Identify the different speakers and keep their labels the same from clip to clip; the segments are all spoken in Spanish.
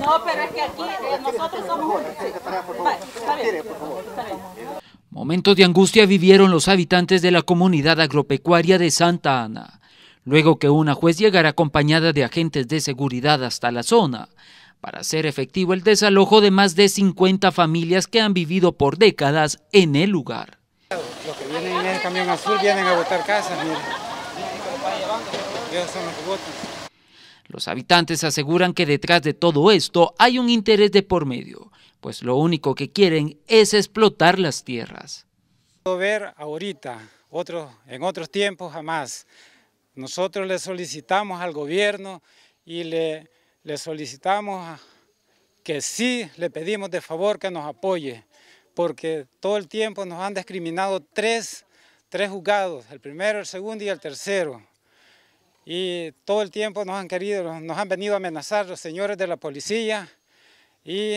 Speaker 1: No, pero es que aquí eh, nosotros somos...
Speaker 2: Momentos de angustia vivieron los habitantes de la comunidad agropecuaria de Santa Ana, luego que una juez llegara acompañada de agentes de seguridad hasta la zona, para hacer efectivo el desalojo de más de 50 familias que han vivido por décadas en el lugar.
Speaker 3: Los que vienen en camión azul vienen a botar casas,
Speaker 2: los habitantes aseguran que detrás de todo esto hay un interés de por medio, pues lo único que quieren es explotar las tierras.
Speaker 3: Puedo ver ahorita, en otros tiempos jamás. Nosotros le solicitamos al gobierno y le, solicitamos que sí le pedimos de favor que nos apoye, porque todo el tiempo nos han discriminado tres juzgados, el primero, el segundo y el tercero y todo el tiempo nos han querido, nos han venido a amenazar los señores de la policía y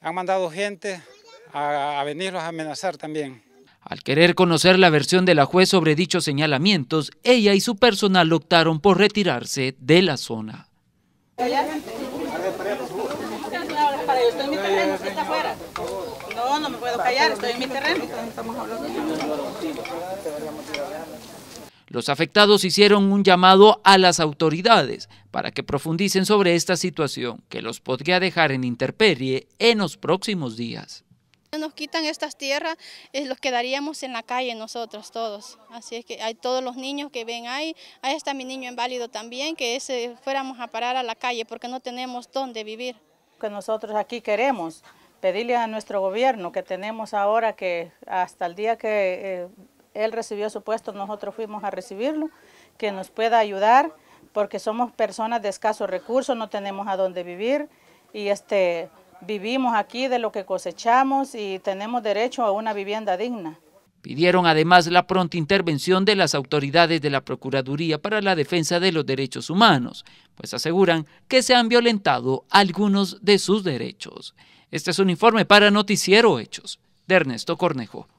Speaker 3: han mandado gente a, venirlos a amenazar también.
Speaker 2: Al querer conocer la versión de la juez sobre dichos señalamientos, ella y su personal optaron por retirarse de la zona.
Speaker 1: No, me puedo callar, estoy en mi terreno.
Speaker 2: Los afectados hicieron un llamado a las autoridades para que profundicen sobre esta situación que los podría dejar en interperie en los próximos días.
Speaker 1: Nos quitan estas tierras, los quedaríamos en la calle nosotros todos. Así es que hay todos los niños que ven ahí, ahí está mi niño inválido también, que ese fuéramos a parar a la calle porque no tenemos dónde vivir. Que nosotros aquí queremos, pedirle a nuestro gobierno que tenemos ahora que hasta el día que eh, él recibió su puesto, nosotros fuimos a recibirlo, que nos pueda ayudar porque somos personas de escasos recursos, no tenemos a dónde vivir y este, vivimos aquí de lo que cosechamos y tenemos derecho a una vivienda digna.
Speaker 2: Pidieron además la pronta intervención de las autoridades de la Procuraduría para la Defensa de los Derechos Humanos, pues aseguran que se han violentado algunos de sus derechos. Este es un informe para Noticiero Hechos de Ernesto Cornejo.